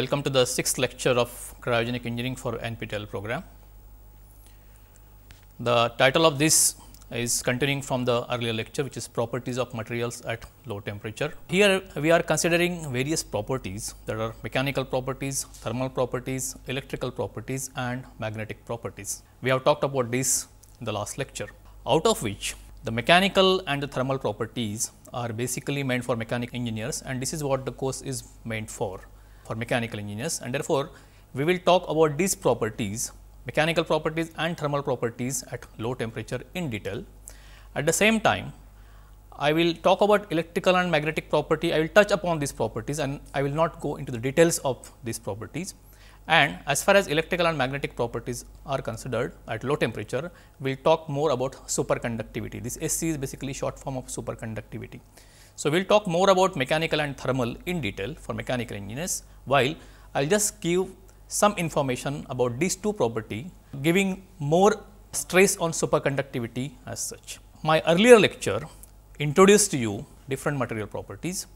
Welcome to the sixth lecture of cryogenic engineering for NPTEL program. The title of this is continuing from the earlier lecture which is properties of materials at low temperature. Here we are considering various properties that are mechanical properties, thermal properties, electrical properties and magnetic properties. We have talked about this in the last lecture out of which the mechanical and the thermal properties are basically meant for mechanic engineers and this is what the course is meant for for mechanical engineers and therefore, we will talk about these properties mechanical properties and thermal properties at low temperature in detail. At the same time, I will talk about electrical and magnetic property, I will touch upon these properties and I will not go into the details of these properties. And as far as electrical and magnetic properties are considered at low temperature, we will talk more about superconductivity. This SC is basically short form of superconductivity. So, we will talk more about mechanical and thermal in detail for mechanical engineers, while I will just give some information about these two property giving more stress on superconductivity as such. My earlier lecture introduced to you different material properties.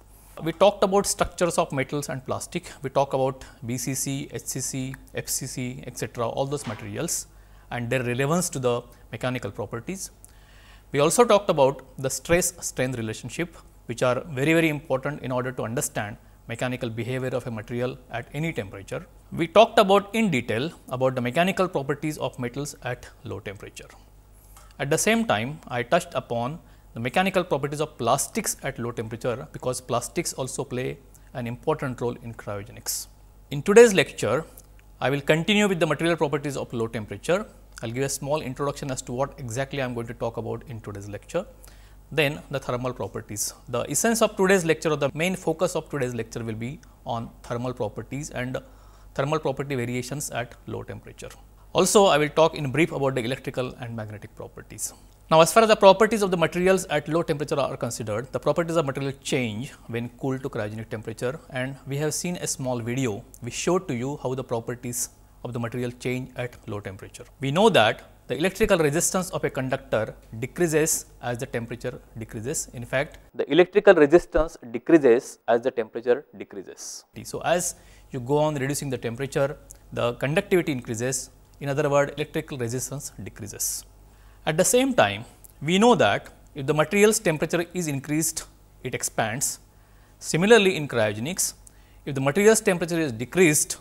We talked about structures of metals and plastic, we talk about BCC, HCC, FCC etc. all those materials and their relevance to the mechanical properties. We also talked about the stress strength relationship which are very, very important in order to understand mechanical behavior of a material at any temperature. We talked about in detail about the mechanical properties of metals at low temperature. At the same time, I touched upon the mechanical properties of plastics at low temperature because plastics also play an important role in cryogenics. In today's lecture, I will continue with the material properties of low temperature. I will give a small introduction as to what exactly I am going to talk about in today's lecture then the thermal properties. The essence of today's lecture or the main focus of today's lecture will be on thermal properties and thermal property variations at low temperature. Also, I will talk in brief about the electrical and magnetic properties. Now, as far as the properties of the materials at low temperature are considered, the properties of material change when cooled to cryogenic temperature and we have seen a small video We showed to you how the properties of the material change at low temperature. We know that the electrical resistance of a conductor decreases as the temperature decreases. In fact, the electrical resistance decreases as the temperature decreases. So, as you go on reducing the temperature, the conductivity increases, in other words electrical resistance decreases. At the same time, we know that if the material's temperature is increased, it expands. Similarly, in cryogenics, if the material's temperature is decreased,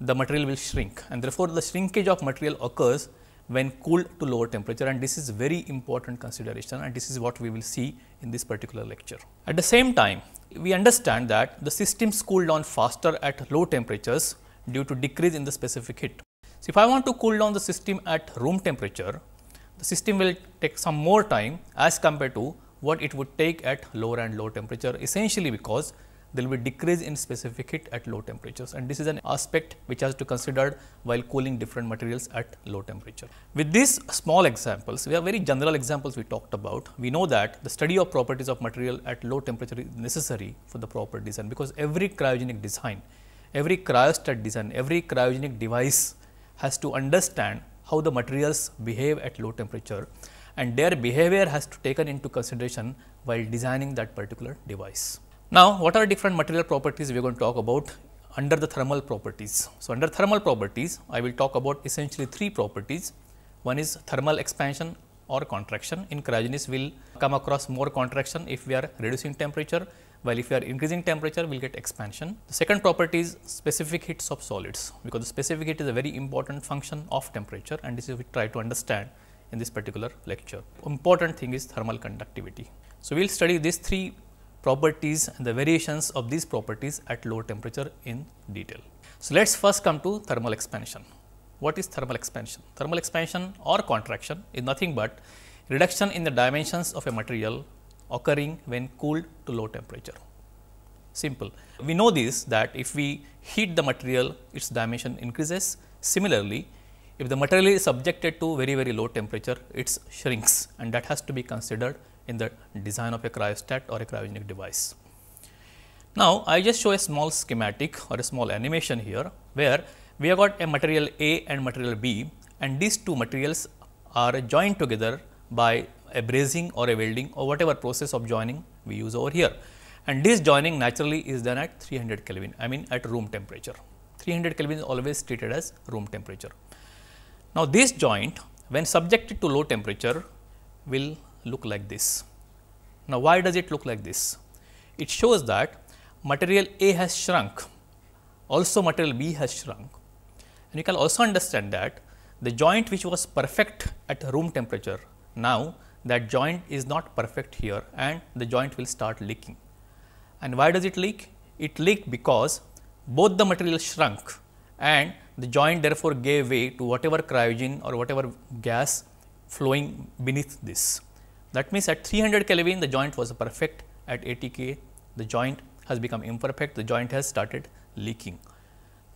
the material will shrink and therefore, the shrinkage of material occurs when cooled to lower temperature and this is very important consideration and this is what we will see in this particular lecture. At the same time, we understand that the systems cool down faster at low temperatures due to decrease in the specific heat. So, if I want to cool down the system at room temperature, the system will take some more time as compared to what it would take at lower and low temperature essentially because there will be decrease in specific heat at low temperatures and this is an aspect which has to considered while cooling different materials at low temperature. With these small examples, we have very general examples we talked about. We know that the study of properties of material at low temperature is necessary for the proper design because every cryogenic design, every cryostat design, every cryogenic device has to understand how the materials behave at low temperature and their behavior has to taken into consideration while designing that particular device. Now, what are different material properties we are going to talk about under the thermal properties. So, under thermal properties, I will talk about essentially three properties. One is thermal expansion or contraction. In cryogenics, we will come across more contraction if we are reducing temperature, while if we are increasing temperature, we will get expansion. The second property is specific heats of solids, because the specific heat is a very important function of temperature and this is we try to understand in this particular lecture. Important thing is thermal conductivity. So, we will study these three properties and the variations of these properties at low temperature in detail. So, let us first come to thermal expansion. What is thermal expansion? Thermal expansion or contraction is nothing but reduction in the dimensions of a material occurring when cooled to low temperature. Simple. We know this that if we heat the material, its dimension increases. Similarly, if the material is subjected to very, very low temperature, it shrinks and that has to be considered in the design of a cryostat or a cryogenic device. Now, I just show a small schematic or a small animation here, where we have got a material A and material B and these two materials are joined together by a brazing or a welding or whatever process of joining we use over here. And this joining naturally is done at 300 Kelvin, I mean at room temperature. 300 Kelvin is always treated as room temperature. Now, this joint when subjected to low temperature will look like this. Now, why does it look like this? It shows that material A has shrunk, also material B has shrunk and you can also understand that the joint which was perfect at room temperature, now that joint is not perfect here and the joint will start leaking. And why does it leak? It leaked because both the material shrunk and the joint therefore gave way to whatever cryogen or whatever gas flowing beneath this. That means at 300 Kelvin the joint was perfect, at 80 K the joint has become imperfect, the joint has started leaking.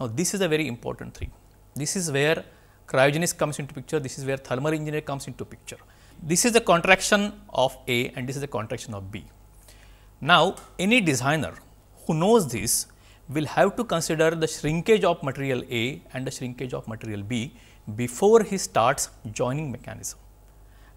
Now, this is a very important thing. This is where cryogenics comes into picture, this is where thermal engineering comes into picture. This is the contraction of A and this is the contraction of B. Now, any designer who knows this will have to consider the shrinkage of material A and the shrinkage of material B before he starts joining mechanism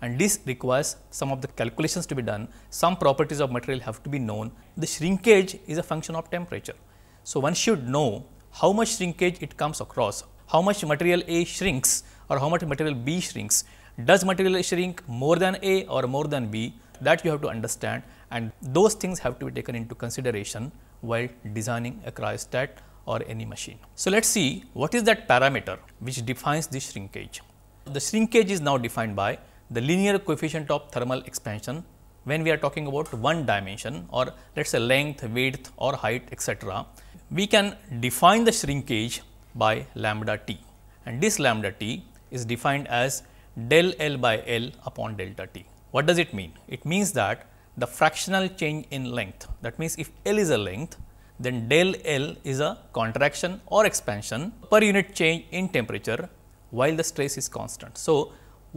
and this requires some of the calculations to be done, some properties of material have to be known. The shrinkage is a function of temperature. So, one should know how much shrinkage it comes across, how much material A shrinks or how much material B shrinks. Does material A shrink more than A or more than B? That you have to understand and those things have to be taken into consideration while designing a cryostat or any machine. So, let us see what is that parameter which defines the shrinkage. The shrinkage is now defined by the linear coefficient of thermal expansion when we are talking about one dimension or let us say length, width or height etc., we can define the shrinkage by lambda t and this lambda t is defined as del L by L upon delta t. What does it mean? It means that the fractional change in length that means if L is a length then del L is a contraction or expansion per unit change in temperature while the stress is constant. So,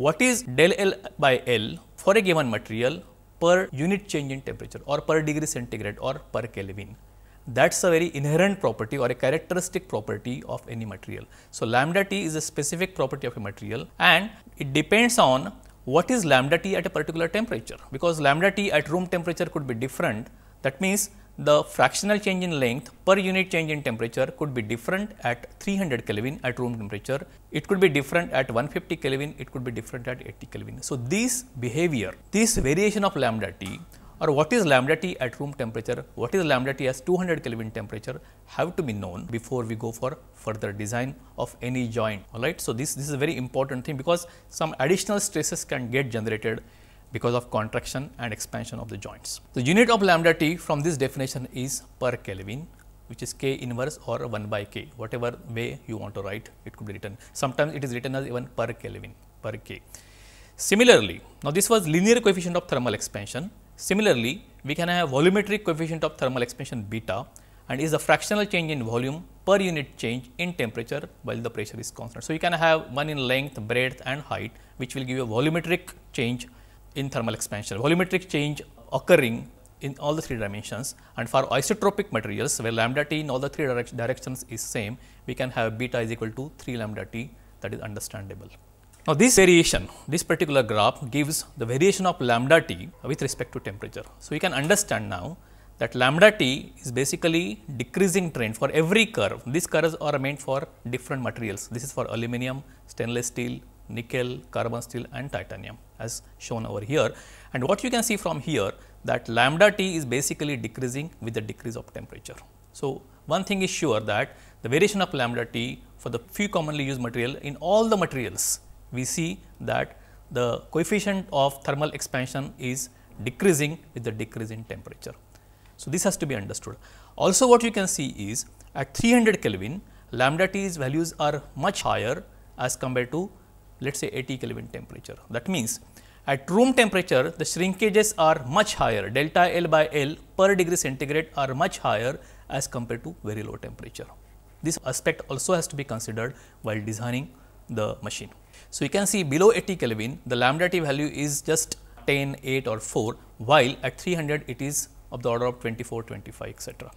what is del L by L for a given material per unit change in temperature or per degree centigrade or per Kelvin. That is a very inherent property or a characteristic property of any material. So, lambda T is a specific property of a material and it depends on what is lambda T at a particular temperature because lambda T at room temperature could be different. That means, the fractional change in length per unit change in temperature could be different at 300 Kelvin at room temperature, it could be different at 150 Kelvin, it could be different at 80 Kelvin. So, this behavior, this variation of lambda t or what is lambda t at room temperature, what is lambda t at 200 Kelvin temperature have to be known before we go for further design of any joint, alright. So, this, this is a very important thing because some additional stresses can get generated because of contraction and expansion of the joints. The unit of lambda t from this definition is per Kelvin which is k inverse or 1 by k whatever way you want to write it could be written. Sometimes it is written as even per Kelvin per k. Similarly, now this was linear coefficient of thermal expansion. Similarly, we can have volumetric coefficient of thermal expansion beta and is the fractional change in volume per unit change in temperature while the pressure is constant. So, you can have one in length, breadth and height which will give you a volumetric change in thermal expansion, volumetric change occurring in all the three dimensions and for isotropic materials where lambda t in all the three direct directions is same, we can have beta is equal to 3 lambda t that is understandable. Now, this variation, this particular graph gives the variation of lambda t with respect to temperature. So, we can understand now that lambda t is basically decreasing trend for every curve. These curves are meant for different materials. This is for aluminum, stainless steel, nickel, carbon steel and titanium as shown over here. And what you can see from here that lambda T is basically decreasing with the decrease of temperature. So, one thing is sure that the variation of lambda T for the few commonly used material in all the materials, we see that the coefficient of thermal expansion is decreasing with the decrease in temperature. So, this has to be understood. Also what you can see is at 300 Kelvin lambda T's values are much higher as compared to let us say 80 Kelvin temperature. That means, at room temperature the shrinkages are much higher delta L by L per degree centigrade are much higher as compared to very low temperature. This aspect also has to be considered while designing the machine. So, you can see below 80 Kelvin the lambda t value is just 10, 8 or 4 while at 300 it is of the order of 24, 25 etc.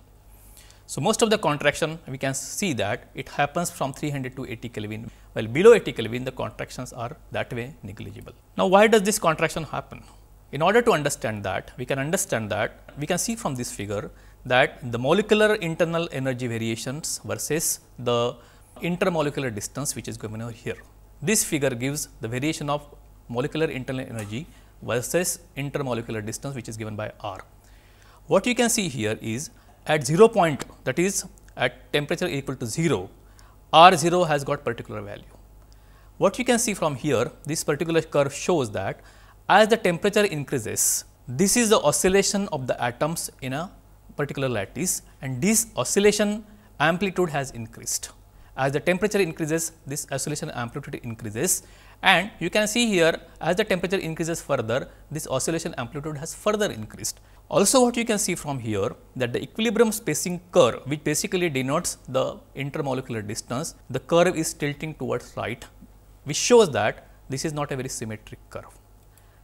So, most of the contraction we can see that it happens from 300 to 80 Kelvin, while below 80 Kelvin the contractions are that way negligible. Now, why does this contraction happen? In order to understand that, we can understand that we can see from this figure that the molecular internal energy variations versus the intermolecular distance which is given over here. This figure gives the variation of molecular internal energy versus intermolecular distance which is given by r. What you can see here is at 0 point that is at temperature equal to 0, R 0 has got particular value. What you can see from here, this particular curve shows that as the temperature increases, this is the oscillation of the atoms in a particular lattice and this oscillation amplitude has increased. As the temperature increases, this oscillation amplitude increases and you can see here as the temperature increases further, this oscillation amplitude has further increased also what you can see from here that the equilibrium spacing curve which basically denotes the intermolecular distance, the curve is tilting towards right which shows that this is not a very symmetric curve.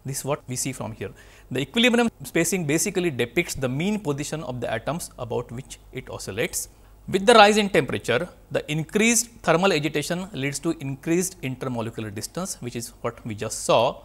This is what we see from here. The equilibrium spacing basically depicts the mean position of the atoms about which it oscillates. With the rise in temperature, the increased thermal agitation leads to increased intermolecular distance which is what we just saw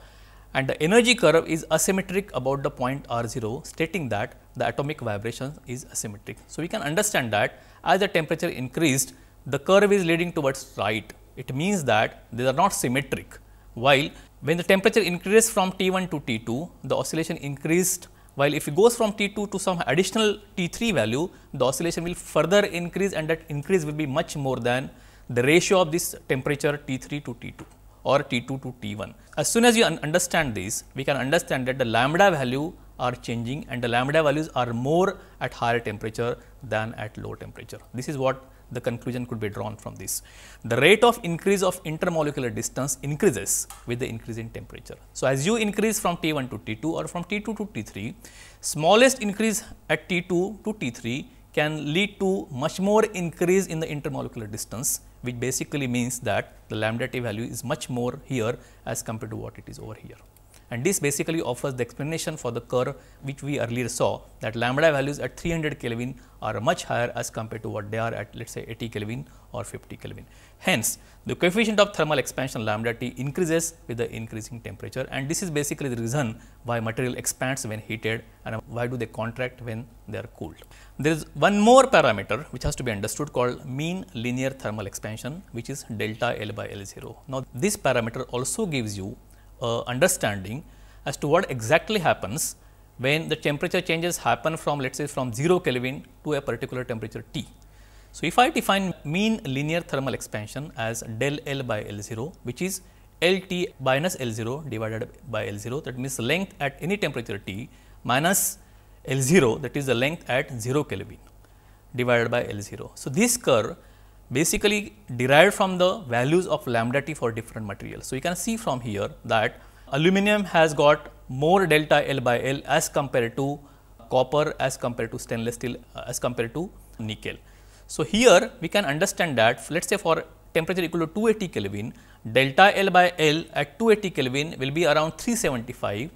and the energy curve is asymmetric about the point R0 stating that the atomic vibration is asymmetric. So, we can understand that as the temperature increased the curve is leading towards right. It means that they are not symmetric while when the temperature increases from T1 to T2 the oscillation increased while if it goes from T2 to some additional T3 value the oscillation will further increase and that increase will be much more than the ratio of this temperature T3 to T2 or T2 to T1. As soon as you un understand this, we can understand that the lambda value are changing and the lambda values are more at higher temperature than at low temperature. This is what the conclusion could be drawn from this. The rate of increase of intermolecular distance increases with the increase in temperature. So, as you increase from T1 to T2 or from T2 to T3, smallest increase at T2 to T3 can lead to much more increase in the intermolecular distance which basically means that the lambda t value is much more here as compared to what it is over here and this basically offers the explanation for the curve which we earlier saw that lambda values at 300 Kelvin are much higher as compared to what they are at let us say 80 Kelvin or 50 Kelvin. Hence, the coefficient of thermal expansion lambda T increases with the increasing temperature and this is basically the reason why material expands when heated and why do they contract when they are cooled. There is one more parameter which has to be understood called mean linear thermal expansion which is delta L by L 0. Now, this parameter also gives you uh, understanding as to what exactly happens when the temperature changes happen from let us say from 0 Kelvin to a particular temperature T. So, if I define mean linear thermal expansion as del L by L 0 which is L T minus L 0 divided by L 0 that means length at any temperature T minus L 0 that is the length at 0 Kelvin divided by L 0. So, this curve basically derived from the values of lambda t for different materials. So, you can see from here that aluminum has got more delta L by L as compared to copper as compared to stainless steel uh, as compared to nickel. So, here we can understand that let us say for temperature equal to 280 Kelvin, delta L by L at 280 Kelvin will be around 375.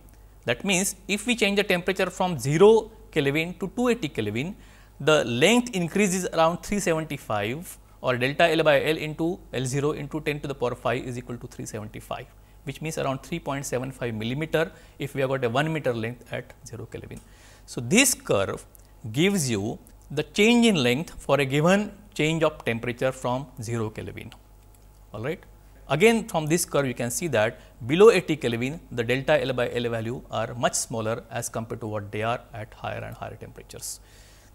That means, if we change the temperature from 0 Kelvin to 280 Kelvin, the length increases around 375 or delta L by L into L0 into 10 to the power 5 is equal to 375 which means around 3.75 millimeter if we have got a 1 meter length at 0 Kelvin. So, this curve gives you the change in length for a given change of temperature from 0 Kelvin, all right. Again from this curve you can see that below 80 Kelvin the delta L by L value are much smaller as compared to what they are at higher and higher temperatures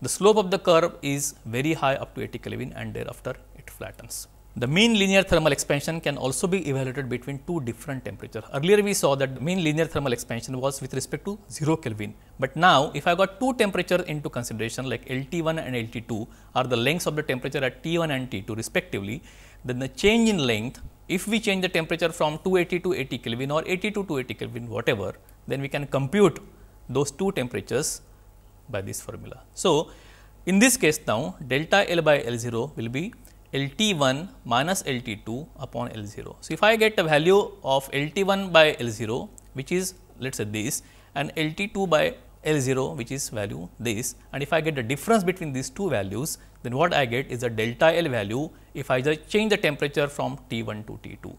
the slope of the curve is very high up to 80 Kelvin and thereafter it flattens. The mean linear thermal expansion can also be evaluated between two different temperatures. Earlier we saw that the mean linear thermal expansion was with respect to 0 Kelvin, but now if I got two temperatures into consideration like LT1 and LT2 are the lengths of the temperature at T1 and T2 respectively, then the change in length if we change the temperature from 280 to 80 Kelvin or 80 to 280 Kelvin whatever, then we can compute those two temperatures by this formula. So, in this case now delta L by L 0 will be L T 1 minus L T 2 upon L 0. So, if I get a value of L T 1 by L 0 which is let us say this and L T 2 by L 0 which is value this and if I get the difference between these two values then what I get is a delta L value if I just change the temperature from T 1 to T 2.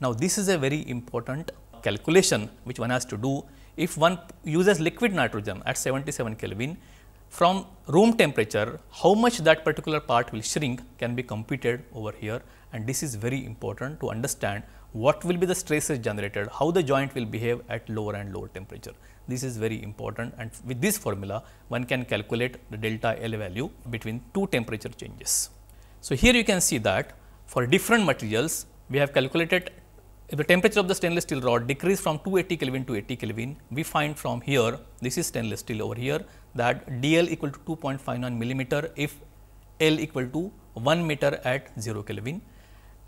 Now, this is a very important calculation which one has to do if one uses liquid nitrogen at 77 Kelvin, from room temperature, how much that particular part will shrink can be computed over here and this is very important to understand what will be the stresses generated, how the joint will behave at lower and lower temperature. This is very important and with this formula, one can calculate the delta L value between two temperature changes. So, here you can see that for different materials, we have calculated if the temperature of the stainless steel rod decreases from 280 Kelvin to 80 Kelvin, we find from here, this is stainless steel over here, that DL equal to 2.59 millimeter if L equal to 1 meter at 0 Kelvin.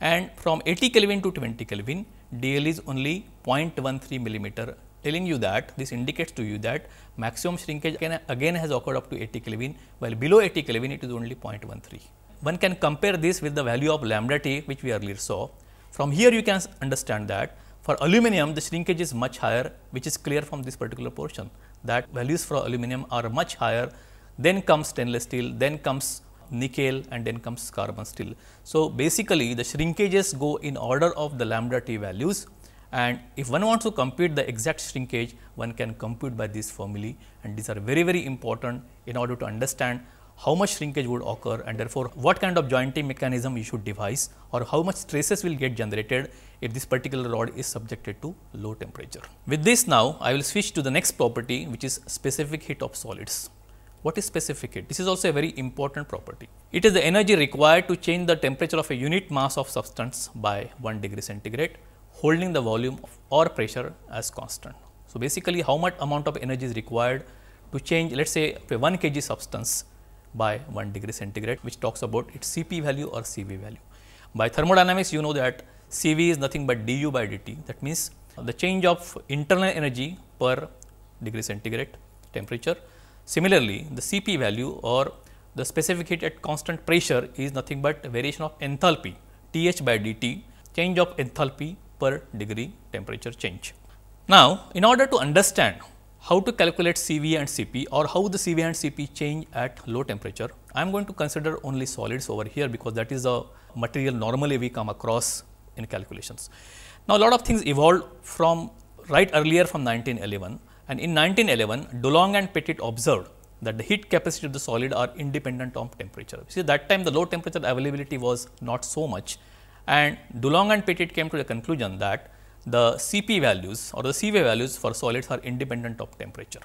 And from 80 Kelvin to 20 Kelvin, DL is only 0.13 millimeter, telling you that this indicates to you that maximum shrinkage again has occurred up to 80 Kelvin, while below 80 Kelvin it is only 0.13 one can compare this with the value of lambda t which we earlier saw. From here you can understand that for aluminum the shrinkage is much higher which is clear from this particular portion that values for aluminum are much higher then comes stainless steel then comes nickel and then comes carbon steel. So, basically the shrinkages go in order of the lambda t values and if one wants to compute the exact shrinkage one can compute by this formulae and these are very very important in order to understand how much shrinkage would occur and therefore what kind of jointing mechanism you should devise or how much stresses will get generated if this particular rod is subjected to low temperature. With this now, I will switch to the next property which is specific heat of solids. What is specific heat? This is also a very important property. It is the energy required to change the temperature of a unit mass of substance by 1 degree centigrade, holding the volume or pressure as constant. So, basically how much amount of energy is required to change let us say a 1 kg substance by 1 degree centigrade which talks about its Cp value or Cv value. By thermodynamics you know that Cv is nothing but du by dt that means the change of internal energy per degree centigrade temperature. Similarly, the Cp value or the specific heat at constant pressure is nothing but variation of enthalpy Th by dt change of enthalpy per degree temperature change. Now, in order to understand how to calculate CV and CP or how the CV and CP change at low temperature. I am going to consider only solids over here because that is the material normally we come across in calculations. Now, a lot of things evolved from right earlier from 1911 and in 1911 Dulong and Petit observed that the heat capacity of the solid are independent of temperature. See that time the low temperature availability was not so much and Dulong and Petit came to the conclusion that the Cp values or the Cv values for solids are independent of temperature.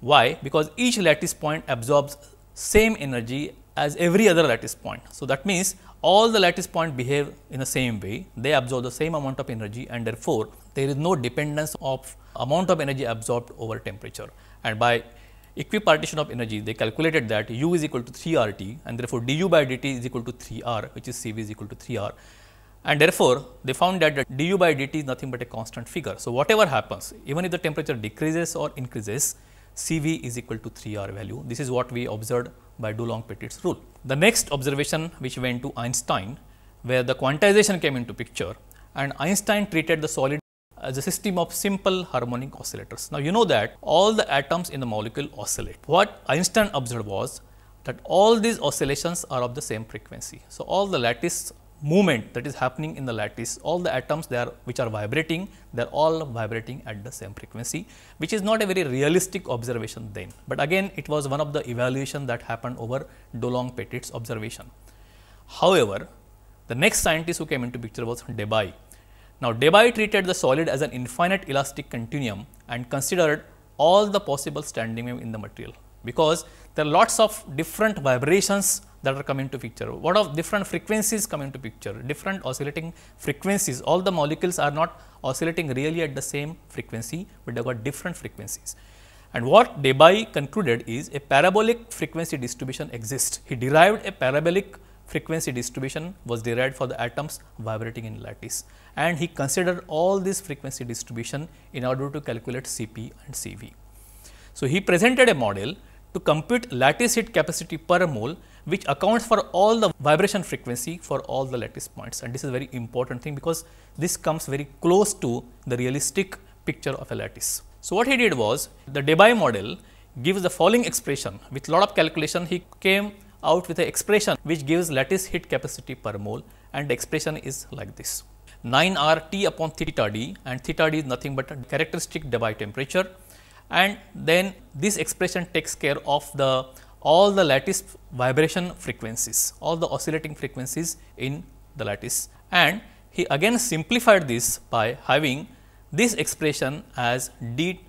Why? Because each lattice point absorbs same energy as every other lattice point. So, that means all the lattice point behave in the same way, they absorb the same amount of energy and therefore, there is no dependence of amount of energy absorbed over temperature. And by equipartition of energy, they calculated that u is equal to 3 r t and therefore, d u by d t is equal to 3 r which is C v is equal to 3 r and therefore, they found that the du by dt is nothing but a constant figure. So, whatever happens even if the temperature decreases or increases Cv is equal to 3 R value. This is what we observed by Dulong-Petit's rule. The next observation which went to Einstein where the quantization came into picture and Einstein treated the solid as a system of simple harmonic oscillators. Now, you know that all the atoms in the molecule oscillate. What Einstein observed was that all these oscillations are of the same frequency. So, all the lattice movement that is happening in the lattice, all the atoms they are which are vibrating, they are all vibrating at the same frequency, which is not a very realistic observation then. But again, it was one of the evaluation that happened over Dolong Petit's observation. However, the next scientist who came into picture was Debye. Now, Debye treated the solid as an infinite elastic continuum and considered all the possible standing wave in the material, because there are lots of different vibrations that are coming to picture. What of different frequencies coming to picture, different oscillating frequencies, all the molecules are not oscillating really at the same frequency, but they got different frequencies. And what Debye concluded is a parabolic frequency distribution exists. He derived a parabolic frequency distribution was derived for the atoms vibrating in lattice and he considered all this frequency distribution in order to calculate Cp and Cv. So, he presented a model to compute lattice heat capacity per mole which accounts for all the vibration frequency for all the lattice points and this is very important thing because this comes very close to the realistic picture of a lattice. So, what he did was the Debye model gives the following expression with lot of calculation he came out with an expression which gives lattice heat capacity per mole and the expression is like this 9 r T upon theta d and theta d is nothing but a characteristic Debye temperature and then this expression takes care of the all the lattice vibration frequencies, all the oscillating frequencies in the lattice and he again simplified this by having this expression as d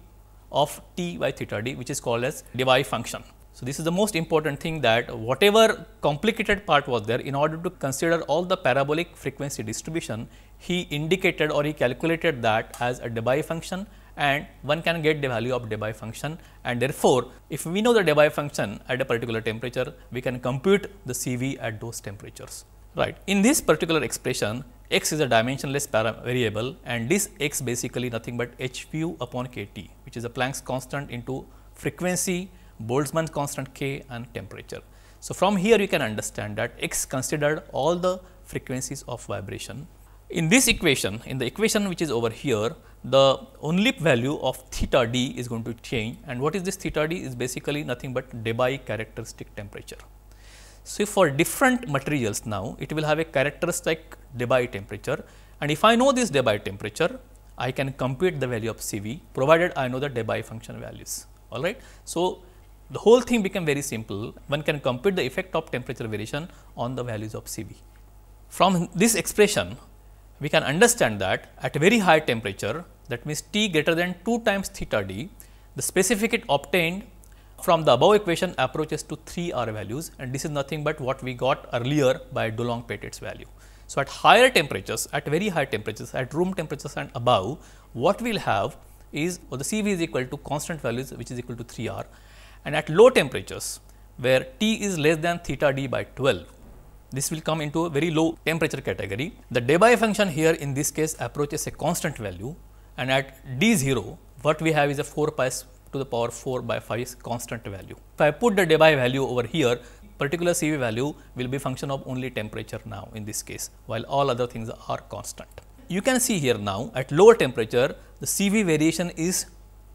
of t by theta d which is called as dy function. So, this is the most important thing that whatever complicated part was there in order to consider all the parabolic frequency distribution, he indicated or he calculated that as a Debye function and one can get the value of Debye function and therefore, if we know the Debye function at a particular temperature, we can compute the CV at those temperatures. Right. In this particular expression, x is a dimensionless variable and this x basically nothing but h q upon k t, which is a Planck's constant into frequency, Boltzmann constant k and temperature. So, from here you can understand that x considered all the frequencies of vibration. In this equation, in the equation which is over here, the only value of theta d is going to change and what is this theta d is basically nothing but Debye characteristic temperature. So, for different materials now it will have a characteristic Debye temperature and if I know this Debye temperature I can compute the value of Cv provided I know the Debye function values all right. So, the whole thing become very simple one can compute the effect of temperature variation on the values of Cv. From this expression we can understand that at a very high temperature that means T greater than 2 times theta d the specific heat obtained from the above equation approaches to 3 R values and this is nothing but what we got earlier by dulong petits value. So, at higher temperatures, at very high temperatures, at room temperatures and above, what we will have is well, the CV is equal to constant values which is equal to 3 R and at low temperatures where T is less than theta d by 12, this will come into a very low temperature category. The Debye function here in this case approaches a constant value and at D0 what we have is a 4 pi to the power 4 by 5 constant value. If I put the Debye value over here particular CV value will be function of only temperature now in this case while all other things are constant. You can see here now at lower temperature the CV variation is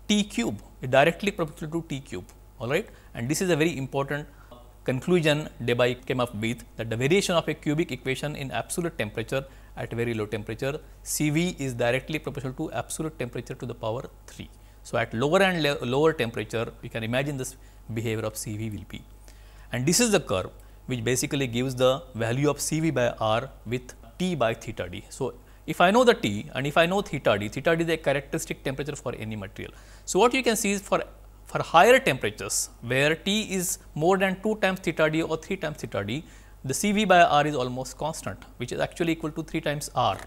T cube it directly proportional to T cube all right and this is a very important conclusion, Debye came up with that the variation of a cubic equation in absolute temperature at very low temperature, Cv is directly proportional to absolute temperature to the power 3. So, at lower and lower temperature, you can imagine this behavior of Cv will be. And this is the curve which basically gives the value of Cv by R with T by theta d. So, if I know the T and if I know theta d, theta d is a characteristic temperature for any material. So, what you can see is for for higher temperatures where T is more than 2 times theta D or 3 times theta D, the Cv by R is almost constant which is actually equal to 3 times R.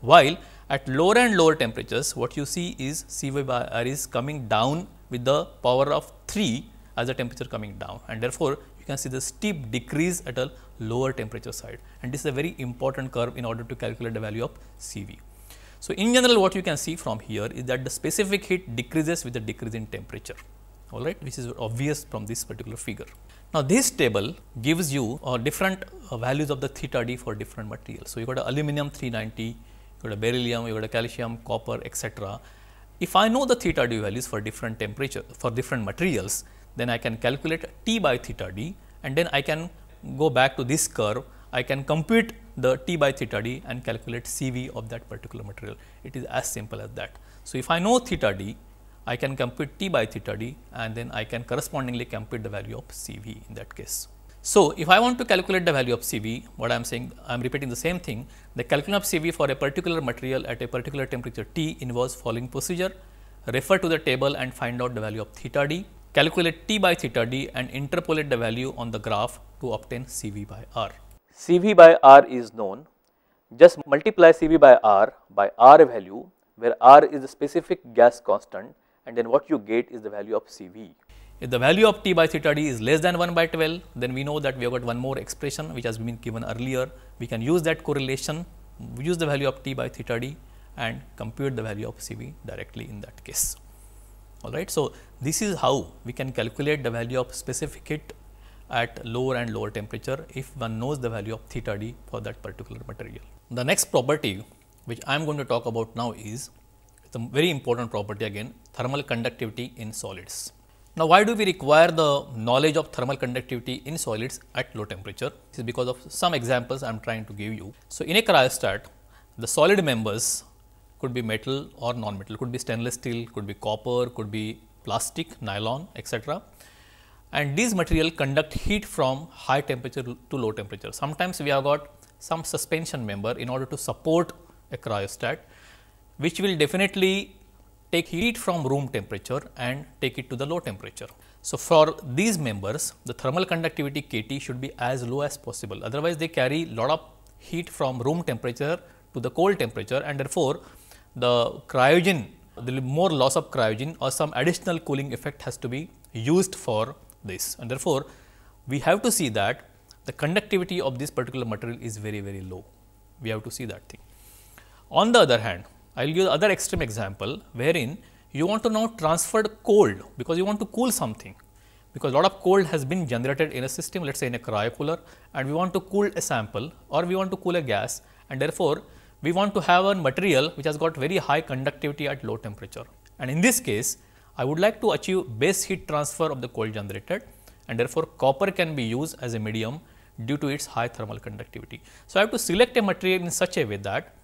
While at lower and lower temperatures what you see is Cv by R is coming down with the power of 3 as the temperature coming down and therefore, you can see the steep decrease at a lower temperature side and this is a very important curve in order to calculate the value of Cv. So, in general what you can see from here is that the specific heat decreases with the decrease in temperature all right, which is obvious from this particular figure. Now, this table gives you uh, different uh, values of the theta d for different materials. So, you got a aluminum 390, you got a beryllium, you got a calcium, copper, etc. If I know the theta d values for different temperature for different materials, then I can calculate T by theta d and then I can go back to this curve, I can compute the T by theta d and calculate C v of that particular material. It is as simple as that. So, if I know theta d I can compute T by theta d and then I can correspondingly compute the value of Cv in that case. So, if I want to calculate the value of Cv, what I am saying, I am repeating the same thing. The calculation of Cv for a particular material at a particular temperature T involves following procedure, refer to the table and find out the value of theta d, calculate T by theta d and interpolate the value on the graph to obtain Cv by R. Cv by R is known, just multiply Cv by R by R value where R is the specific gas constant and then what you get is the value of Cv. If the value of T by theta d is less than 1 by 12, then we know that we have got one more expression which has been given earlier. We can use that correlation, use the value of T by theta d and compute the value of Cv directly in that case. All right. So, this is how we can calculate the value of specific heat at lower and lower temperature if one knows the value of theta d for that particular material. The next property which I am going to talk about now is it's a very important property again, thermal conductivity in solids. Now, why do we require the knowledge of thermal conductivity in solids at low temperature? This is because of some examples I am trying to give you. So, in a cryostat, the solid members could be metal or non-metal, could be stainless steel, could be copper, could be plastic, nylon, etc. And these material conduct heat from high temperature to low temperature. Sometimes we have got some suspension member in order to support a cryostat which will definitely take heat from room temperature and take it to the low temperature. So, for these members the thermal conductivity kT should be as low as possible otherwise they carry lot of heat from room temperature to the cold temperature and therefore, the cryogen there will be more loss of cryogen or some additional cooling effect has to be used for this and therefore, we have to see that the conductivity of this particular material is very very low we have to see that thing. On the other hand I will give the other extreme example wherein you want to now transfer cold because you want to cool something because a lot of cold has been generated in a system let us say in a cryocooler and we want to cool a sample or we want to cool a gas and therefore, we want to have a material which has got very high conductivity at low temperature. And in this case, I would like to achieve base heat transfer of the cold generated and therefore, copper can be used as a medium due to its high thermal conductivity. So, I have to select a material in such a way that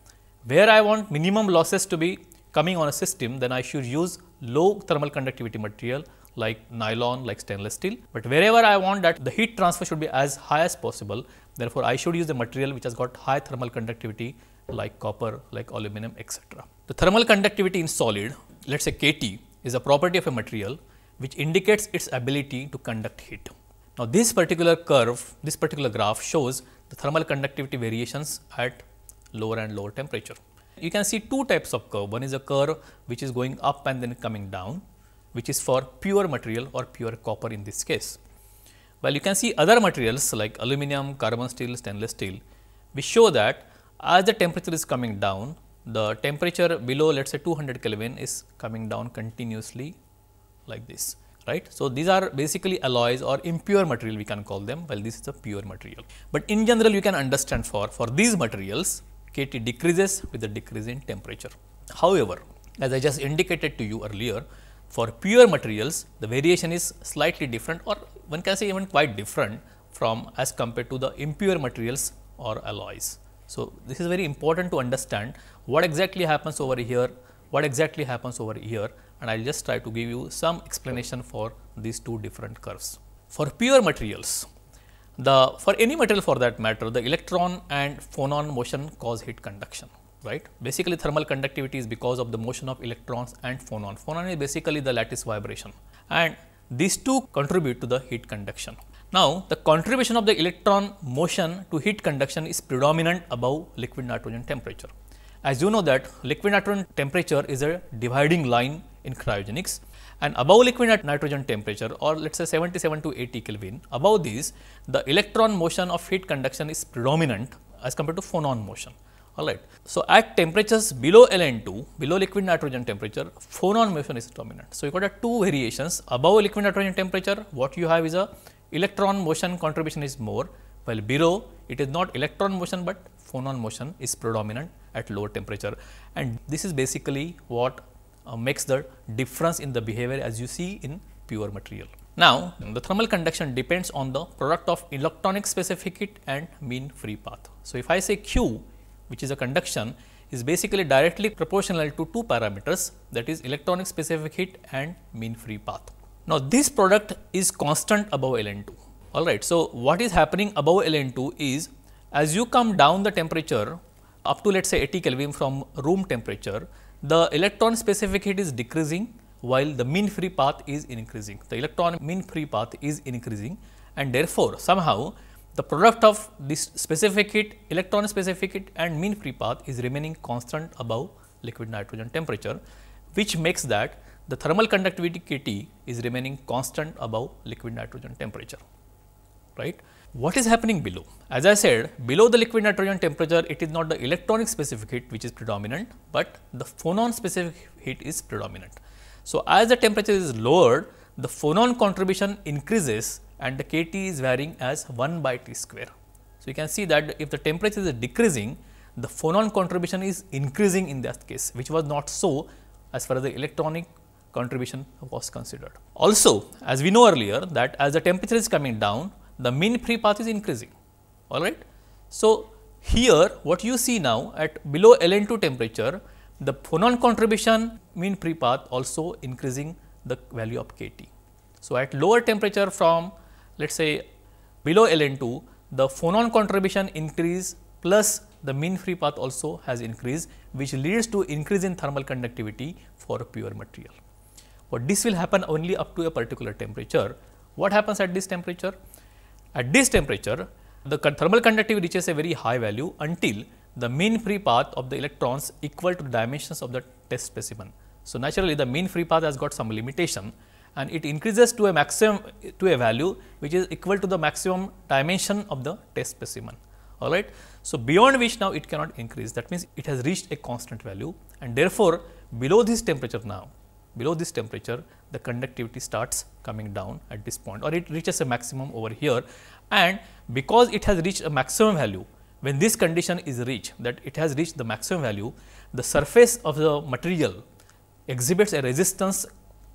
where I want minimum losses to be coming on a system, then I should use low thermal conductivity material like nylon, like stainless steel. But wherever I want that the heat transfer should be as high as possible, therefore, I should use the material which has got high thermal conductivity like copper, like aluminum, etc. The thermal conductivity in solid, let us say KT is a property of a material which indicates its ability to conduct heat. Now, this particular curve, this particular graph shows the thermal conductivity variations at lower and lower temperature. You can see two types of curve. One is a curve which is going up and then coming down, which is for pure material or pure copper in this case. Well, you can see other materials like aluminum, carbon steel, stainless steel, We show that as the temperature is coming down, the temperature below let us say 200 Kelvin is coming down continuously like this right. So, these are basically alloys or impure material we can call them, well this is a pure material. But in general you can understand for, for these materials KT decreases with the decrease in temperature. However, as I just indicated to you earlier, for pure materials, the variation is slightly different or one can say even quite different from as compared to the impure materials or alloys. So, this is very important to understand what exactly happens over here, what exactly happens over here and I will just try to give you some explanation for these two different curves. For pure materials, the for any material, for that matter the electron and phonon motion cause heat conduction right basically thermal conductivity is because of the motion of electrons and phonon phonon is basically the lattice vibration and these two contribute to the heat conduction now the contribution of the electron motion to heat conduction is predominant above liquid nitrogen temperature as you know that liquid nitrogen temperature is a dividing line in cryogenics and above liquid at nitrogen temperature or let us say 77 to 80 Kelvin, above these the electron motion of heat conduction is predominant as compared to phonon motion. All right. So, at temperatures below LN2, below liquid nitrogen temperature, phonon motion is dominant. So, you got a two variations above liquid nitrogen temperature, what you have is a electron motion contribution is more, while below it is not electron motion, but phonon motion is predominant at lower temperature. And this is basically what uh, makes the difference in the behavior as you see in pure material. Now, the thermal conduction depends on the product of electronic specific heat and mean free path. So, if I say Q which is a conduction is basically directly proportional to two parameters that is electronic specific heat and mean free path. Now, this product is constant above LN2 alright. So, what is happening above LN2 is as you come down the temperature up to let us say 80 Kelvin from room temperature, the electron specific heat is decreasing while the mean free path is increasing. The electron mean free path is increasing and therefore, somehow the product of this specific heat, electron specific heat and mean free path is remaining constant above liquid nitrogen temperature, which makes that the thermal conductivity KT is remaining constant above liquid nitrogen temperature, right. What is happening below? As I said, below the liquid nitrogen temperature, it is not the electronic specific heat which is predominant, but the phonon specific heat is predominant. So, as the temperature is lowered, the phonon contribution increases and the kT is varying as 1 by T square. So, you can see that if the temperature is decreasing, the phonon contribution is increasing in that case, which was not so as far as the electronic contribution was considered. Also, as we know earlier that as the temperature is coming down, the mean free path is increasing, all right. So, here what you see now at below LN2 temperature, the phonon contribution mean free path also increasing the value of kT. So, at lower temperature from let us say below LN2, the phonon contribution increase plus the mean free path also has increased which leads to increase in thermal conductivity for pure material. But this will happen only up to a particular temperature. What happens at this temperature? At this temperature, the thermal conductivity reaches a very high value until the mean free path of the electrons equal to the dimensions of the test specimen. So, naturally the mean free path has got some limitation and it increases to a maximum to a value which is equal to the maximum dimension of the test specimen all right. So, beyond which now it cannot increase that means it has reached a constant value and therefore, below this temperature now below this temperature the conductivity starts coming down at this point or it reaches a maximum over here and because it has reached a maximum value when this condition is reached that it has reached the maximum value the surface of the material exhibits a resistance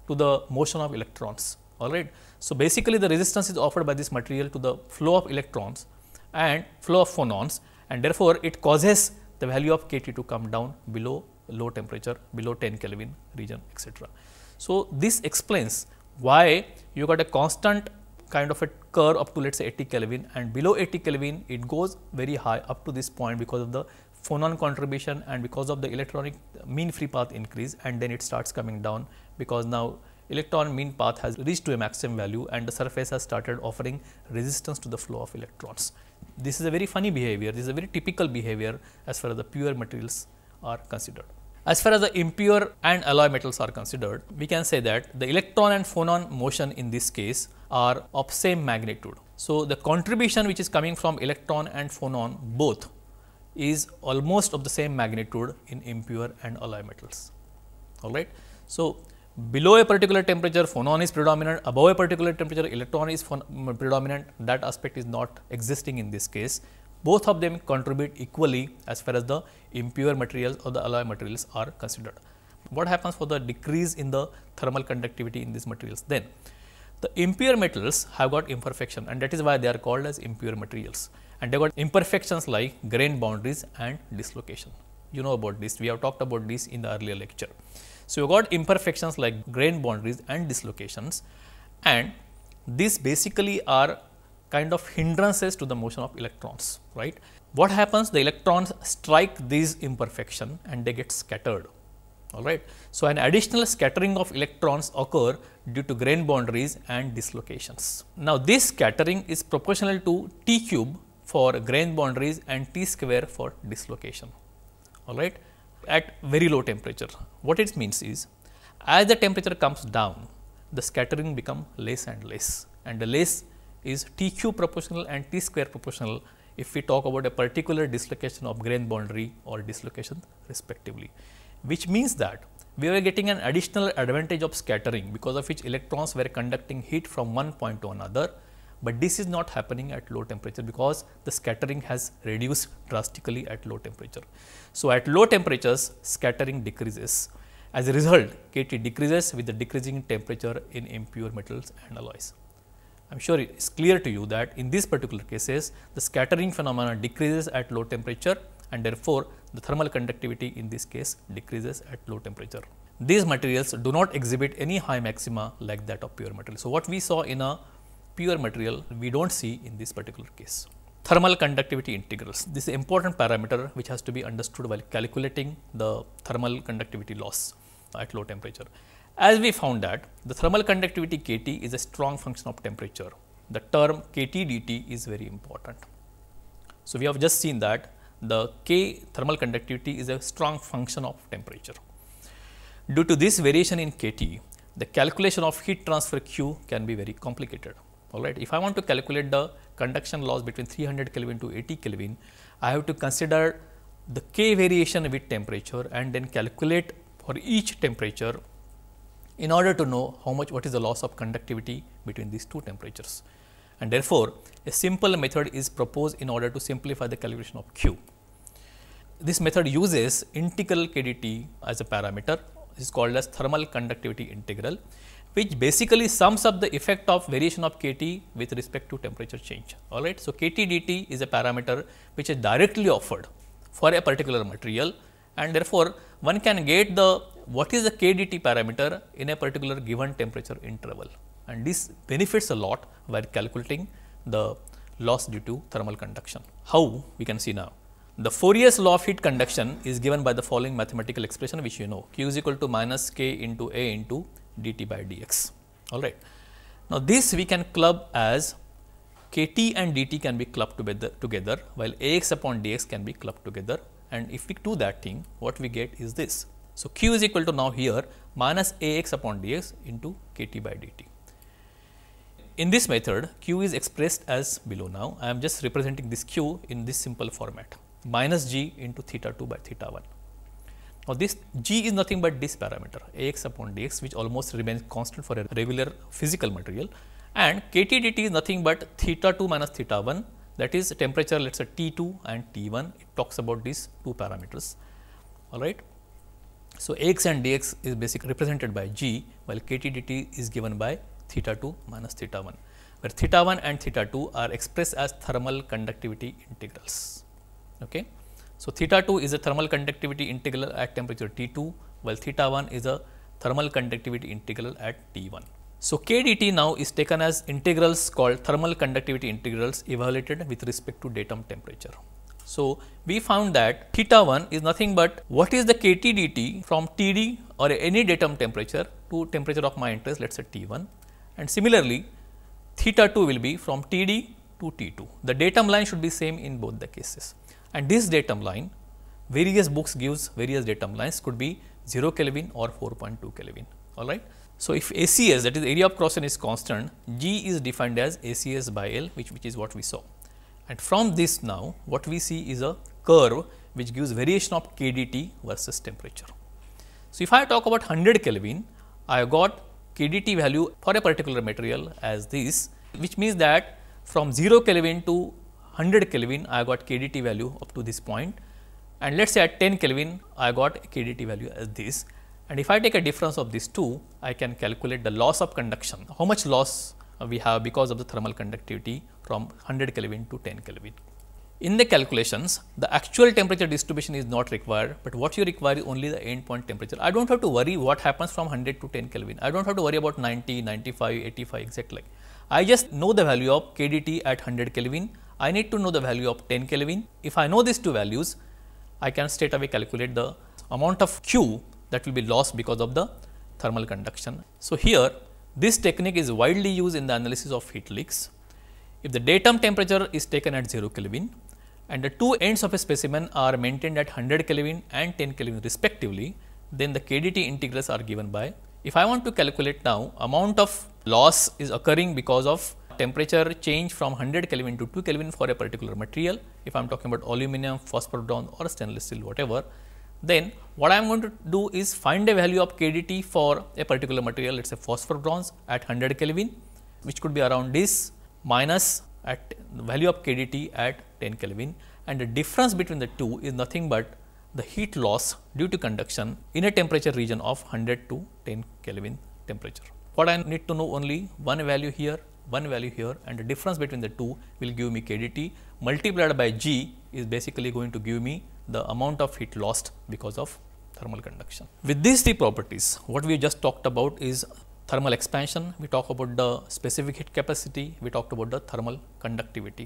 to the motion of electrons all right. So, basically the resistance is offered by this material to the flow of electrons and flow of phonons and therefore, it causes the value of k t to come down below low temperature below 10 Kelvin region etc. So, this explains why you got a constant kind of a curve up to let us say 80 Kelvin and below 80 Kelvin it goes very high up to this point because of the phonon contribution and because of the electronic mean free path increase and then it starts coming down because now electron mean path has reached to a maximum value and the surface has started offering resistance to the flow of electrons. This is a very funny behavior, this is a very typical behavior as far as the pure materials are considered. As far as the impure and alloy metals are considered, we can say that the electron and phonon motion in this case are of same magnitude. So, the contribution which is coming from electron and phonon both is almost of the same magnitude in impure and alloy metals. All right. So, below a particular temperature phonon is predominant, above a particular temperature electron is predominant that aspect is not existing in this case both of them contribute equally as far as the impure materials or the alloy materials are considered. What happens for the decrease in the thermal conductivity in these materials then? The impure metals have got imperfection and that is why they are called as impure materials and they got imperfections like grain boundaries and dislocation. You know about this, we have talked about this in the earlier lecture. So, you got imperfections like grain boundaries and dislocations and these basically are kind of hindrances to the motion of electrons, right. What happens? The electrons strike these imperfection and they get scattered, all right. So, an additional scattering of electrons occur due to grain boundaries and dislocations. Now, this scattering is proportional to T cube for grain boundaries and T square for dislocation, all right, at very low temperature. What it means is, as the temperature comes down, the scattering become less and less and the less is TQ proportional and T square proportional if we talk about a particular dislocation of grain boundary or dislocation respectively, which means that we were getting an additional advantage of scattering because of which electrons were conducting heat from one point to another, but this is not happening at low temperature because the scattering has reduced drastically at low temperature. So, at low temperatures scattering decreases. As a result, KT decreases with the decreasing temperature in impure metals and alloys. I am sure it is clear to you that in these particular cases, the scattering phenomena decreases at low temperature and therefore, the thermal conductivity in this case decreases at low temperature. These materials do not exhibit any high maxima like that of pure material. So, what we saw in a pure material, we do not see in this particular case. Thermal conductivity integrals, this is important parameter which has to be understood while calculating the thermal conductivity loss at low temperature. As we found that the thermal conductivity kT is a strong function of temperature. The term kT dT is very important. So, we have just seen that the K thermal conductivity is a strong function of temperature. Due to this variation in kT, the calculation of heat transfer Q can be very complicated. All right. If I want to calculate the conduction loss between 300 Kelvin to 80 Kelvin, I have to consider the K variation with temperature and then calculate for each temperature in order to know how much what is the loss of conductivity between these two temperatures. And therefore, a simple method is proposed in order to simplify the calculation of Q. This method uses integral KDT as a parameter is called as thermal conductivity integral which basically sums up the effect of variation of kT with respect to temperature change. All right. So, kT dT is a parameter which is directly offered for a particular material and therefore, one can get the what is the KDT parameter in a particular given temperature interval and this benefits a lot while calculating the loss due to thermal conduction. How we can see now. The Fourier's law of heat conduction is given by the following mathematical expression which you know q is equal to minus k into A into dt by dx all right. Now, this we can club as kt and dt can be clubbed together, together while Ax upon dx can be clubbed together and if we do that thing what we get is this so, q is equal to now here minus Ax upon dx into kT by dt. In this method, q is expressed as below now. I am just representing this q in this simple format minus g into theta 2 by theta 1. Now, this g is nothing but this parameter Ax upon dx which almost remains constant for a regular physical material and kT dt is nothing but theta 2 minus theta 1 that is temperature let us say T2 and T1 it talks about these two parameters all right. So, x and dx is basically represented by g while kdt is given by theta 2 minus theta 1 where theta 1 and theta 2 are expressed as thermal conductivity integrals. Okay. So, theta 2 is a thermal conductivity integral at temperature T 2 while theta 1 is a thermal conductivity integral at T 1. So, kdt now is taken as integrals called thermal conductivity integrals evaluated with respect to datum temperature. So, we found that theta 1 is nothing but what is the kT dT from TD or any datum temperature to temperature of my interest let us say T1 and similarly theta 2 will be from TD to T2. The datum line should be same in both the cases and this datum line various books gives various datum lines could be 0 Kelvin or 4.2 Kelvin all right. So, if ACS that is area of cross section is constant G is defined as ACS by L which, which is what we saw. And from this now what we see is a curve which gives variation of KDT versus temperature. So, if I talk about 100 Kelvin, I have got KDT value for a particular material as this, which means that from 0 Kelvin to 100 Kelvin, I got KDT value up to this point and let us say at 10 Kelvin, I got KDT value as this and if I take a difference of these two, I can calculate the loss of conduction, how much loss we have because of the thermal conductivity from 100 Kelvin to 10 Kelvin. In the calculations, the actual temperature distribution is not required, but what you require is only the end point temperature. I do not have to worry what happens from 100 to 10 Kelvin. I do not have to worry about 90, 95, 85 exactly. I just know the value of KDT at 100 Kelvin. I need to know the value of 10 Kelvin. If I know these two values, I can straight away calculate the amount of Q that will be lost because of the thermal conduction. So, here this technique is widely used in the analysis of heat leaks. If the datum temperature is taken at 0 Kelvin and the two ends of a specimen are maintained at 100 Kelvin and 10 Kelvin respectively, then the KDT integrals are given by. If I want to calculate now amount of loss is occurring because of temperature change from 100 Kelvin to 2 Kelvin for a particular material, if I am talking about aluminum, phosphor bronze or stainless steel whatever, then what I am going to do is find a value of KDT for a particular material let us say phosphor bronze at 100 Kelvin which could be around this minus at the value of kDT at 10 Kelvin and the difference between the two is nothing but the heat loss due to conduction in a temperature region of 100 to 10 Kelvin temperature. What I need to know only one value here, one value here and the difference between the two will give me kDT multiplied by G is basically going to give me the amount of heat lost because of thermal conduction. With these three properties, what we just talked about is thermal expansion, we talk about the specific heat capacity, we talked about the thermal conductivity.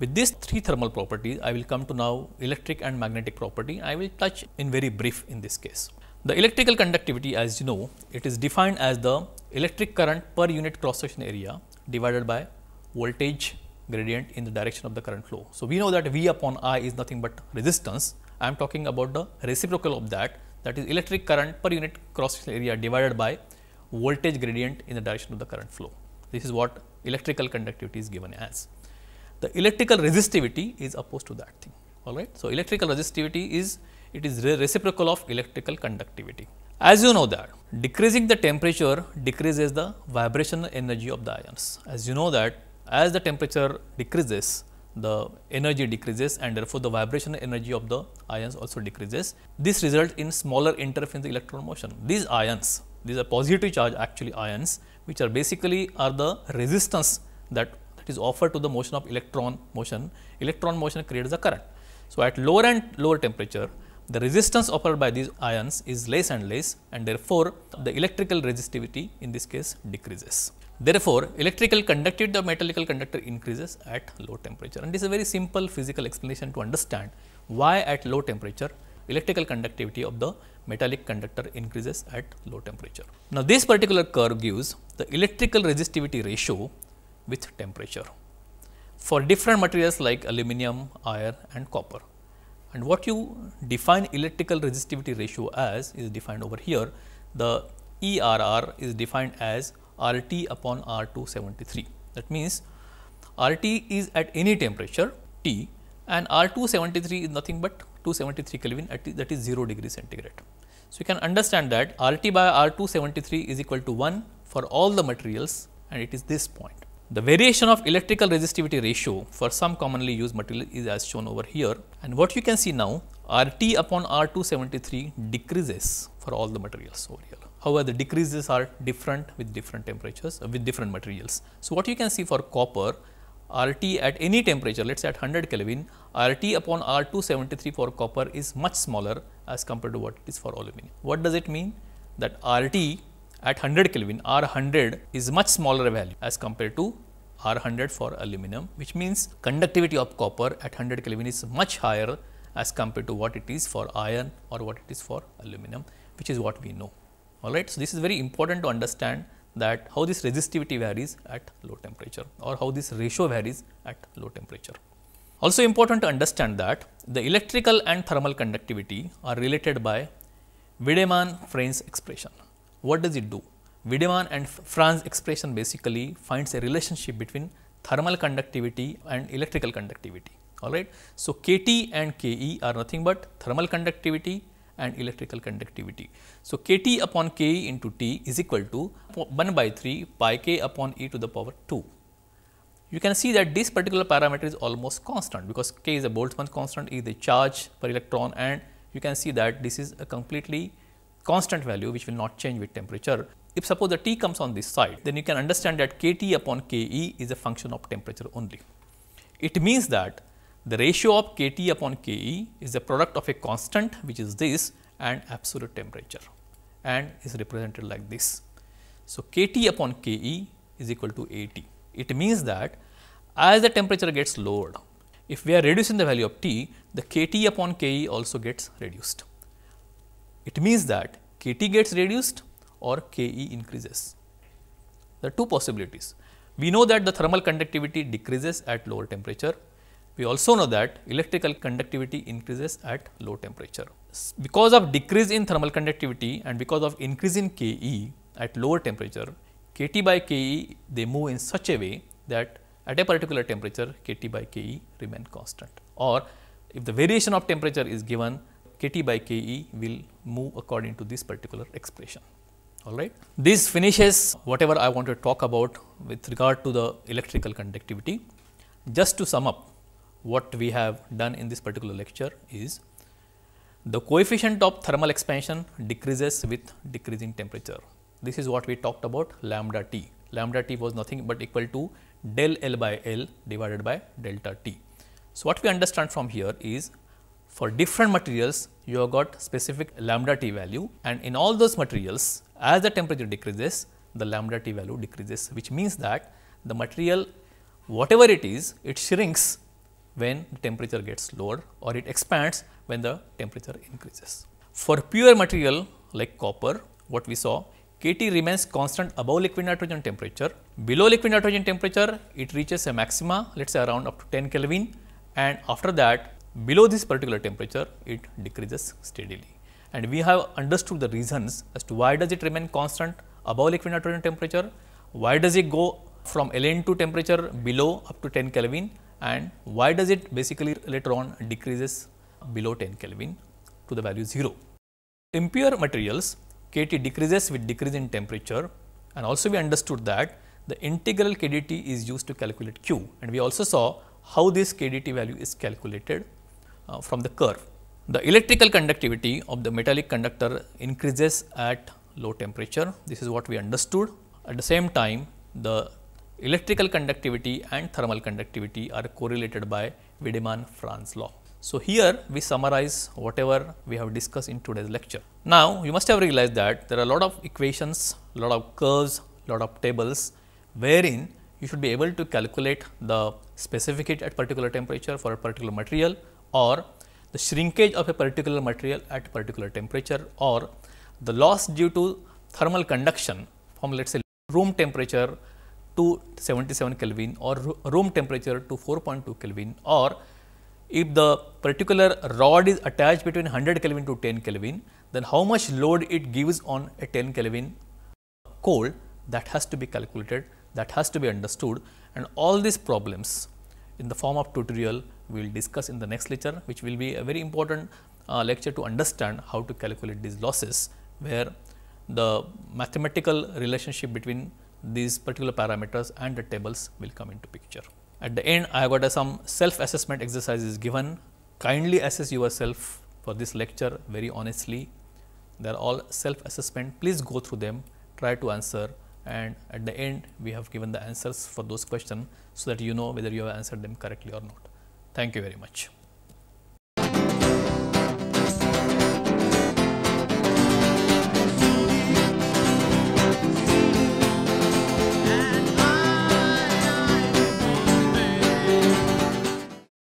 With these three thermal properties, I will come to now electric and magnetic property. I will touch in very brief in this case. The electrical conductivity as you know, it is defined as the electric current per unit cross section area divided by voltage gradient in the direction of the current flow. So, we know that V upon I is nothing but resistance. I am talking about the reciprocal of that that is electric current per unit cross sectional area divided by voltage gradient in the direction of the current flow. This is what electrical conductivity is given as. The electrical resistivity is opposed to that thing all right. So, electrical resistivity is it is reciprocal of electrical conductivity. As you know that decreasing the temperature decreases the vibrational energy of the ions. As you know that as the temperature decreases the energy decreases and therefore, the vibrational energy of the ions also decreases. This results in smaller interference electron motion. These ions, these are positive charge actually ions which are basically are the resistance that, that is offered to the motion of electron motion. Electron motion creates the current. So, at lower and lower temperature, the resistance offered by these ions is less and less and therefore, the electrical resistivity in this case decreases. Therefore, electrical conductivity of metallical conductor increases at low temperature and this is a very simple physical explanation to understand why at low temperature electrical conductivity of the metallic conductor increases at low temperature. Now, this particular curve gives the electrical resistivity ratio with temperature for different materials like aluminum, iron and copper. And what you define electrical resistivity ratio as is defined over here, the ERR is defined as R T upon R 273. That means, R T is at any temperature T and R 273 is nothing but 273 Kelvin at that is 0 degree centigrade. So, you can understand that R T by R 273 is equal to 1 for all the materials and it is this point. The variation of electrical resistivity ratio for some commonly used material is as shown over here and what you can see now R T upon R 273 decreases for all the materials over here. However, the decreases are different with different temperatures uh, with different materials. So, what you can see for copper RT at any temperature let us say at 100 Kelvin RT upon R273 for copper is much smaller as compared to what it is for aluminum. What does it mean? That RT at 100 Kelvin R100 is much smaller value as compared to R100 for aluminum which means conductivity of copper at 100 Kelvin is much higher as compared to what it is for iron or what it is for aluminum which is what we know all right. So, this is very important to understand that how this resistivity varies at low temperature or how this ratio varies at low temperature. Also important to understand that the electrical and thermal conductivity are related by Wiedemann-Franz expression. What does it do? Wiedemann and Franz expression basically finds a relationship between thermal conductivity and electrical conductivity. All right. So, Kt and Ke are nothing but thermal conductivity and electrical conductivity. So, kT upon Ke into T is equal to 1 by 3 pi k upon e to the power 2. You can see that this particular parameter is almost constant because k is a Boltzmann constant, e is the charge per electron and you can see that this is a completely constant value which will not change with temperature. If suppose the T comes on this side, then you can understand that kT upon Ke is a function of temperature only. It means that the ratio of kT upon ke is the product of a constant which is this and absolute temperature and is represented like this. So, kT upon ke is equal to AT. It means that as the temperature gets lowered, if we are reducing the value of T, the kT upon ke also gets reduced. It means that kT gets reduced or ke increases. There are two possibilities. We know that the thermal conductivity decreases at lower temperature we also know that electrical conductivity increases at low temperature. Because of decrease in thermal conductivity and because of increase in Ke at lower temperature, Kt by Ke they move in such a way that at a particular temperature Kt by Ke remain constant or if the variation of temperature is given Kt by Ke will move according to this particular expression all right. This finishes whatever I want to talk about with regard to the electrical conductivity. Just to sum up, what we have done in this particular lecture is the coefficient of thermal expansion decreases with decreasing temperature. This is what we talked about lambda T. Lambda T was nothing but equal to del L by L divided by delta T. So, what we understand from here is for different materials you have got specific lambda T value and in all those materials as the temperature decreases the lambda T value decreases which means that the material whatever it is it shrinks when temperature gets lower or it expands when the temperature increases. For pure material like copper, what we saw Kt remains constant above liquid nitrogen temperature. Below liquid nitrogen temperature, it reaches a maxima let us say around up to 10 Kelvin and after that below this particular temperature, it decreases steadily. And we have understood the reasons as to why does it remain constant above liquid nitrogen temperature, why does it go from LN2 temperature below up to 10 Kelvin and why does it basically later on decreases below 10 Kelvin to the value 0. Impure materials KT decreases with decrease in temperature and also we understood that the integral KDT is used to calculate Q and we also saw how this KDT value is calculated uh, from the curve. The electrical conductivity of the metallic conductor increases at low temperature. This is what we understood. At the same time, the Electrical conductivity and thermal conductivity are correlated by Wiedemann-Franz law. So, here we summarize whatever we have discussed in today's lecture. Now, you must have realized that there are a lot of equations, a lot of curves, a lot of tables wherein you should be able to calculate the specific heat at particular temperature for a particular material or the shrinkage of a particular material at particular temperature or the loss due to thermal conduction from let us say room temperature to 77 Kelvin or room temperature to 4.2 Kelvin or if the particular rod is attached between 100 Kelvin to 10 Kelvin, then how much load it gives on a 10 Kelvin cold that has to be calculated, that has to be understood and all these problems in the form of tutorial we will discuss in the next lecture which will be a very important uh, lecture to understand how to calculate these losses where the mathematical relationship between these particular parameters and the tables will come into picture. At the end I got some self assessment exercises given, kindly assess yourself for this lecture very honestly, they are all self assessment, please go through them, try to answer and at the end we have given the answers for those questions, so that you know whether you have answered them correctly or not. Thank you very much.